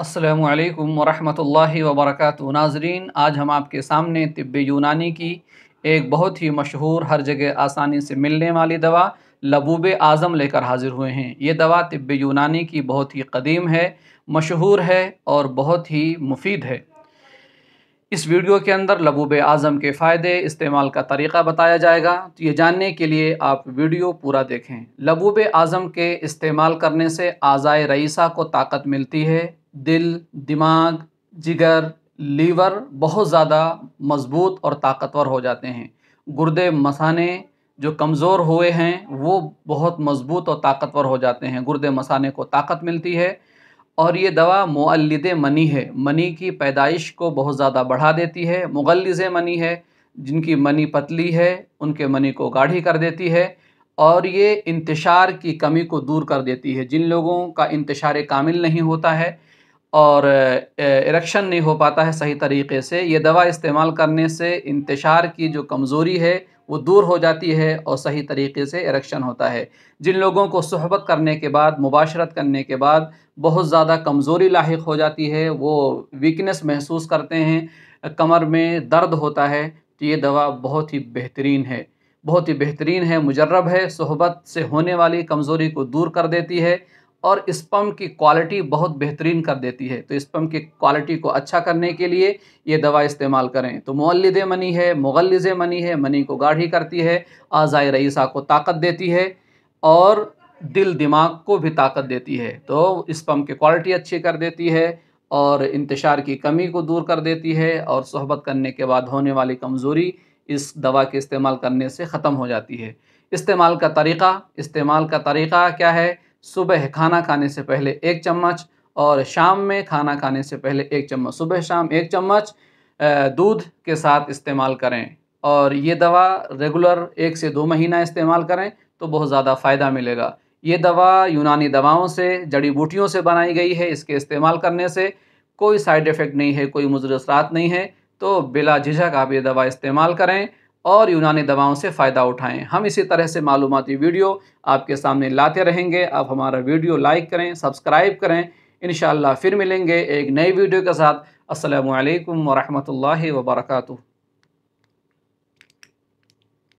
असलकम वरहमल वबरक नाजरीन आज हम आपके सामने तिब यूनानी की एक बहुत ही मशहूर हर जगह आसानी से मिलने वाली दवा लबूब आज़म लेकर हाजिर हुए हैं ये दवा तिब यूनानी की बहुत ही कदीम है मशहूर है और बहुत ही मुफीद है इस वीडियो के अंदर लबूब आज़म के फ़ायदे इस्तेमाल का तरीक़ा बताया जाएगा तो ये जानने के लिए आप वीडियो पूरा देखें लबूब आज़म के इस्तेमाल करने से आज़ाए रईसा को ताकत मिलती है दिल दिमाग जिगर लीवर बहुत ज़्यादा मज़बूत और ताकतवर हो जाते हैं गुर्दे मसाने जो कमज़ोर हुए हैं वो बहुत मज़बूत और ताकतवर हो जाते हैं गुर्दे मसाने को ताकत मिलती है और ये दवा मौलद मनी है मनी की पैदाइश को बहुत ज़्यादा बढ़ा देती है मुगलज़ मनी है जिनकी मनी पतली है उनके मनी को गाढ़ी कर देती है और ये इंतशार की कमी को दूर कर देती है जिन लोगों का इंतशार कामिल नहीं होता है और इरेक्शन नहीं हो पाता है सही तरीके से ये दवा इस्तेमाल करने से इंतशार की जो कमज़ोरी है वो दूर हो जाती है और सही तरीके से इरेक्शन होता है जिन लोगों को सहबत करने के बाद मुबाशरत करने के बाद बहुत ज़्यादा कमज़ोरी लाक हो जाती है वो वीकनेस महसूस करते हैं कमर में दर्द होता है तो ये दवा बहुत ही बेहतरीन है बहुत ही बेहतरीन है मुजरब है सहबत से होने वाली कमज़ोरी को दूर कर देती है और स्पम की क्वालिटी बहुत बेहतरीन कर देती है तो स्पम की क्वालिटी को अच्छा करने के लिए ये दवा इस्तेमाल करें तो मौलद मनी है मुगलज़ मनी है मनी को गाढ़ी करती है आज़ाए रईसा को ताकत देती है और दिल दिमाग को भी ताकत देती है तो स्पम की क्वालिटी अच्छी कर देती है और इंतशार की कमी को दूर कर देती है और सहबत करने के बाद होने वाली कमज़ोरी इस दवा के इस्तेमाल करने से ख़त्म हो जाती है इस्तेमाल का तरीक़ा इस्तेमाल का तरीक़ा क्या है सुबह खाना खाने से पहले एक चम्मच और शाम में खाना खाने से पहले एक चम्मच सुबह शाम एक चम्मच दूध के साथ इस्तेमाल करें और ये दवा रेगुलर एक से दो महीना इस्तेमाल करें तो बहुत ज़्यादा फ़ायदा मिलेगा ये दवा यूनानी दवाओं से जड़ी बूटियों से बनाई गई है इसके इस्तेमाल करने से कोई साइड इफ़ेक्ट नहीं है कोई मुजर असरात नहीं है तो बिला झिझक आप ये दवा इस्तेमाल करें और यूनानी दवाओं से फ़ायदा उठाएं हम इसी तरह से मालूमती वीडियो आपके सामने लाते रहेंगे आप हमारा वीडियो लाइक करें सब्सक्राइब करें इन फिर मिलेंगे एक नई वीडियो के साथ असलकम वरहमल वर्का